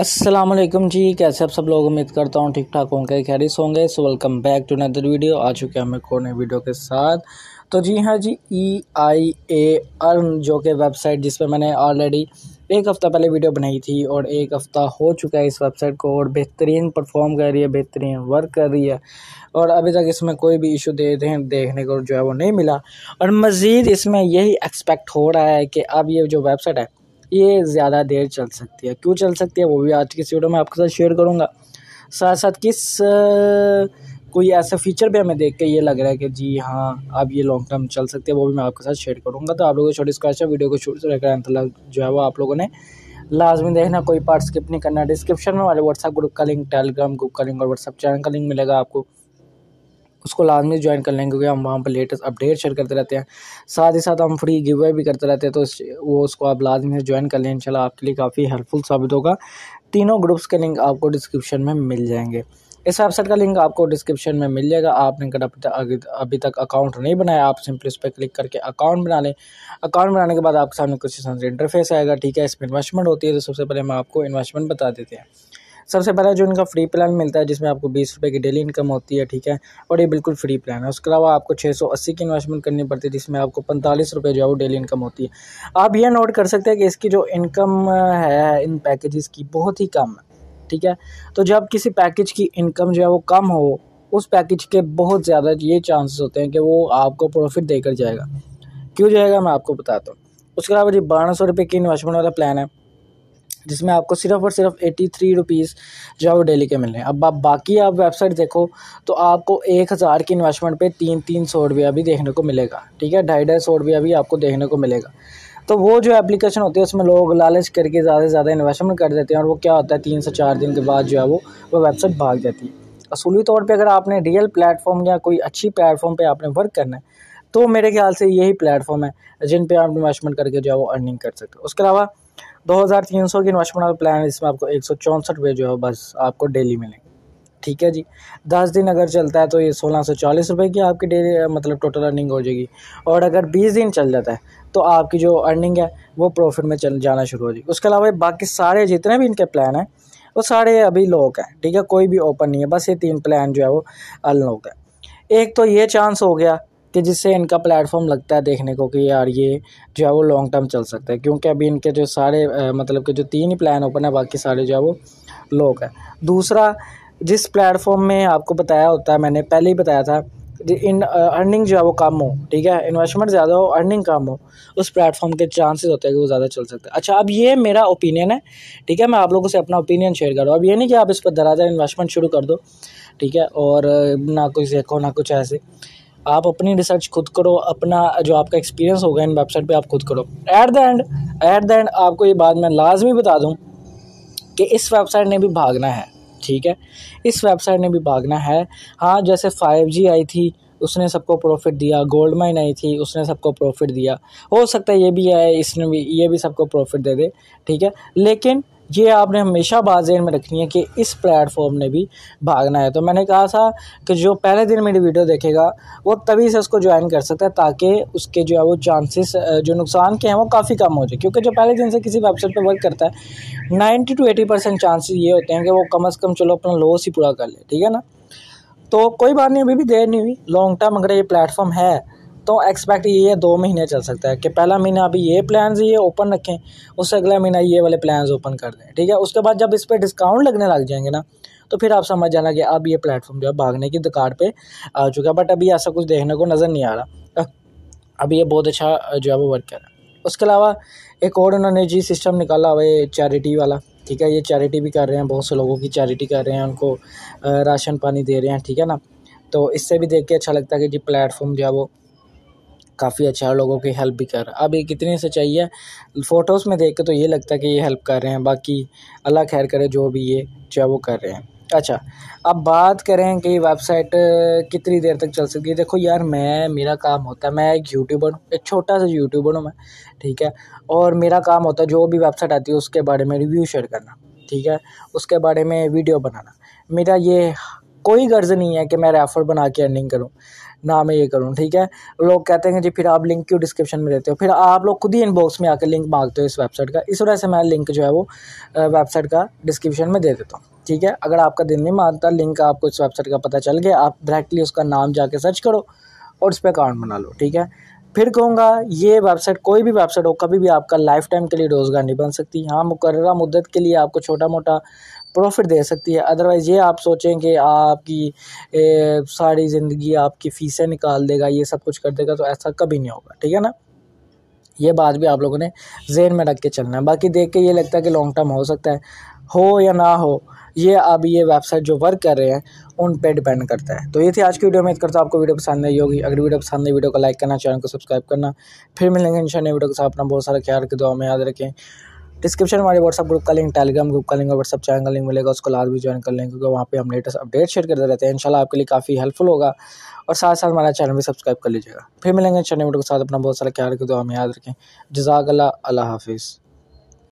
असलम जी कैसे आप सब लोग उम्मीद करता हूँ ठीक ठाक होंगे खैरिस होंगे so welcome back to another video आ चुके हैं हमें कोने वीडियो के साथ तो जी हाँ जी ई आई ए अर्न जो कि वेबसाइट जिस पर मैंने ऑलरेडी एक हफ़्ता पहले वीडियो बनाई थी और एक हफ़्ता हो चुका है इस वेबसाइट को और बेहतरीन परफॉर्म कर रही है बेहतरीन वर्क कर रही है और अभी तक इसमें कोई भी इशू दे देखने को जो है वो नहीं मिला और मज़ीद इसमें यही एक्सपेक्ट हो रहा है कि अब ये जो वेबसाइट है ये ज़्यादा देर चल सकती है क्यों चल सकती है वो भी आज की इस वीडियो में आपके साथ शेयर करूँगा साथ साथ किस कोई ऐसा फीचर भी हमें देख के ये लग रहा है कि जी हाँ अब ये लॉन्ग टर्म चल सकती है वो भी मैं आपके साथ शेयर करूँगा तो आप लोगों को छोटी स्क्रैच है वीडियो को छोड़ से रखकर अंत जो है वो आप लोगों ने लाजमी देखना कोई पार्ट स्किप नहीं करना डिस्क्रिप्शन में हमारे व्हाट्सअप ग्रुप का लिंक टेलीग्राम ग्रुप का लिंक और व्हाट्सअप चैनल का लिंक मिलेगा आपको उसको लाजमी ज्वाइन कर लेंगे क्योंकि हम वहाँ पर लेटेस्ट अपडेट शेयर करते रहते हैं साथ ही साथ हम फ्री गिवे भी करते रहते हैं तो वो उसको आप लाजमी से ज्वाइन कर लें इनशाला आपके लिए काफ़ी हेल्पफुल साबित होगा तीनों ग्रुप्स के लिंक आपको डिस्क्रिप्शन में मिल जाएंगे इस वेबसाइट का लिंक आपको डिस्क्रिप्शन में मिल जाएगा आपने अगर अभी तक अभी तक अकाउंट नहीं बनाया आप सिंपली इस पर क्लिक करके अकाउंट बना लें अकाउंट बनाने के बाद आपके सामने कुछ इंटरफेस आएगा ठीक है इसमें इन्वेस्टमेंट होती है तो सबसे पहले हम आपको इन्वेस्टमेंट बता देते हैं सबसे पहला जो इनका फ्री प्लान मिलता है जिसमें आपको बीस रुपये की डेली इनकम होती है ठीक है और ये बिल्कुल फ्री प्लान है उसके अलावा आपको छः सौ अस्सी की इन्वेस्टमेंट करनी पड़ती है जिसमें आपको पैंतालीस रुपये जो है वो डेली इनकम होती है आप ये नोट कर सकते हैं कि इसकी जो इनकम है इन पैकेजेस की बहुत ही कम है ठीक है तो जब किसी पैकेज की इनकम जो है वो कम हो उस पैकेज के बहुत ज़्यादा ये चांसेस होते हैं कि वो आपको प्रॉफिट देकर जाएगा क्यों जाएगा मैं आपको बताता हूँ उसके अलावा जी बारह सौ रुपये की इन्वेस्टमेंट वाला प्लान है जिसमें आपको सिर्फ और सिर्फ एटी थ्री रुपीज़ जो है वो डेली के मिल रहे हैं अब आप बाकी आप वेबसाइट देखो तो आपको एक हज़ार की इन्वेस्टमेंट पे तीन तीन सौ रुपया भी देखने को मिलेगा ठीक है ढाई ढाई सौ रुपया भी आपको देखने को मिलेगा तो वो जो एप्लीकेशन होती है उसमें लोग लालच करके ज़्यादा से ज़्यादा इन्वेस्टमेंट कर देते हैं और वो क्या होता है तीन से चार दिन के बाद जो है वो वो वेबसाइट भाग जाती है असूली तौर पर अगर आपने रियल प्लेटफॉर्म या कोई अच्छी प्लेटफॉर्म पर आपने वर्क करना है तो मेरे ख्याल से यही प्लेटफॉर्म है जिन पे आप इन्वेस्टमेंट करके जो है वो अर्निंग कर सकते हो उसके अलावा दो हज़ार तीन सौ की इन्वेस्टमेंट वाला प्लान इसमें आपको एक सौ चौंसठ रुपये जो है बस आपको डेली मिलेंगे ठीक है जी दस दिन अगर चलता है तो ये सोलह सौ चालीस रुपये की आपकी डेली मतलब टोटल अर्निंग हो जाएगी और अगर बीस दिन चल जाता है तो आपकी जो अर्निंग है वो प्रॉफिट में चल जाना शुरू हो जाएगी उसके अलावा बाकी सारे जितने भी इनके प्लान हैं वो सारे अभी लॉक हैं ठीक है कोई भी ओपन नहीं है बस ये तीन प्लान जो है वो अनलॉक है एक तो ये चांस हो गया कि जिससे इनका प्लेटफॉर्म लगता है देखने को कि यार ये जो है वो लॉन्ग टर्म चल सकता है क्योंकि अभी इनके जो सारे मतलब के जो तीन ही प्लान ओपन है बाकी सारे जो है वो लोग हैं दूसरा जिस प्लेटफॉर्म में आपको बताया होता है मैंने पहले ही बताया था इन अर्निंग जो है वो कम हो ठीक है इन्वेस्टमेंट ज़्यादा हो अर्निंग कम हो उस प्लेटफॉर्म के चांसेस होते हैं कि वो ज़्यादा चल सकते हैं अच्छा अब ये मेरा ओपिनियन है ठीक है मैं आप लोगों से अपना ओपिनियन शेयर कर रहा हूँ अब ये नहीं कि आप इस पर दराजा इन्वेस्टमेंट शुरू कर दो ठीक है और ना कुछ देखो ना कुछ ऐसे आप अपनी रिसर्च खुद करो अपना जो आपका एक्सपीरियंस होगा इन वेबसाइट पे आप खुद करो at the end at the end आपको ये बात मैं लाजमी बता दूँ कि इस वेबसाइट ने भी भागना है ठीक है इस वेबसाइट ने भी भागना है हाँ जैसे फाइव जी आई थी उसने सबको प्रॉफिट दिया गोल्ड माइन आई थी उसने सबको प्रॉफिट दिया हो सकता है ये भी आए इसने भी ये भी सबको प्रॉफिट दे दे ठीक है लेकिन ये आपने हमेशा बात जहन में रखनी है कि इस प्लेटफॉर्म ने भी भागना है तो मैंने कहा था कि जो पहले दिन मेरी वीडियो देखेगा वो तभी से उसको ज्वाइन कर सकता है ताकि उसके जो है वो चांसेस जो नुकसान के हैं वो काफ़ी कम हो जाए क्योंकि जो पहले दिन से किसी वेबसाइट पर वर्क करता है ninety to eighty percent chances ये होते हैं कि वो कम अज़ कम चलो अपना लॉस ही पूरा कर ले ठीक है ना तो कोई बात नहीं अभी भी देर नहीं हुई लॉन्ग टर्म अगर ये प्लेटफॉर्म है तो एक्सपेक्ट ये है दो महीने चल सकता है कि पहला महीना अभी ये प्लान ये ओपन रखें उससे अगला महीना ये वाले प्लान ओपन कर दें ठीक है उसके बाद जब इस पर डिस्काउंट लगने लग जाएंगे ना तो फिर आप समझ जाना कि अब ये प्लेटफॉर्म जो है भागने की दुकान पे आ चुका है बट अभी ऐसा कुछ देखने को नज़र नहीं आ रहा अभी ये बहुत अच्छा जो है वो वर्क कर रहा है उसके अलावा एक और उन्होंने जी सिस्टम निकाला हुआ है चैरिटी वाला ठीक है ये चैरिटी भी कर रहे हैं बहुत से लोगों की चैरिटी कर रहे हैं उनको राशन पानी दे रहे हैं ठीक है ना तो इससे भी देख के अच्छा लगता है कि जी प्लेटफॉर्म जो है वो काफ़ी अच्छा लोगों की हेल्प भी कर अब ये कितने से चाहिए फ़ोटोज़ में देख के तो ये लगता है कि ये हेल्प कर रहे हैं बाकी अल्लाह खैर करे जो भी ये चाहे वो कर रहे हैं अच्छा अब बात करें कि वेबसाइट कितनी देर तक चल सकती है देखो यार मैं मेरा काम होता है मैं एक यूट्यूबर हूँ एक छोटा सा यूट्यूबर हूँ मैं ठीक है और मेरा काम होता है जो भी वेबसाइट आती है उसके बारे में रिव्यू शेयर करना ठीक है उसके बारे में वीडियो बनाना मेरा ये कोई गर्ज नहीं है कि मैं रेफर बना के अर्निंग करूँ ना मैं ये करूँ ठीक है लोग कहते हैं जी फिर आप लिंक क्यों डिस्क्रिप्शन में देते हो फिर आप लोग खुद ही इनबॉक्स में आकर लिंक मांगते हो इस वेबसाइट का इस वजह से मैं लिंक जो है वो वेबसाइट का डिस्क्रिप्शन में दे देता हूँ ठीक है अगर आपका दिन नहीं मानता लिंक आपको इस वेबसाइट का पता चल गया आप डायरेक्टली उसका नाम जाके सर्च करो और उस पर अकाउंट बना लो ठीक है फिर कहूँगा ये वेबसाइट कोई भी वेबसाइट हो कभी भी आपका लाइफ टाइम के लिए रोज़गार नहीं बन सकती हाँ मुकर मुद्दत के लिए आपको छोटा मोटा प्रॉफिट दे सकती है अदरवाइज़ ये आप सोचें कि आपकी सारी ज़िंदगी आपकी फ़ीसें निकाल देगा ये सब कुछ कर देगा तो ऐसा कभी नहीं होगा ठीक है ना ये बात भी आप लोगों ने जेन में रख के चलना है बाकी देख के ये लगता है कि लॉन्ग टर्म हो सकता है हो या ना हो ये अब ये वेबसाइट जो वर्क कर रहे हैं उन पर डिपेंड करता है तो ये थी आज की वीडियो में करता हूँ आपको वीडियो पसंद नहीं होगी अगर वीडियो पसंद नहीं वीडियो को लाइक करना चैनल को सब्सक्राइब करना फिर मिलेंगे इंशाल्लाह वीडियो के साथ अपना बहुत सारा ख्याल रखें दुआ में याद रखें डिस्क्रिप्शन में हमारे व्हाट्सअप ग्रुप का लिंक टेलीग्राम ग्रुप का लिंक और व्हाट्सअप चैनल का लिंक मिलेगा उसको भी ज्वाइन कर लेंगे क्योंकि वहाँ पे हम लेटेस्ट अपडेट शेयर करते रहते हैं इंशाल्लाह आपके लिए काफ़ी हेल्पफुल होगा और साथ साथ हमारा चैनल भी सब्सक्राइब कर लीजिएगा फिर मिलेंगे चैनल के साथ अपना बहुत सारा ख्याल रखें तो हम याद रखें जजाक अल्लाह हाफिज़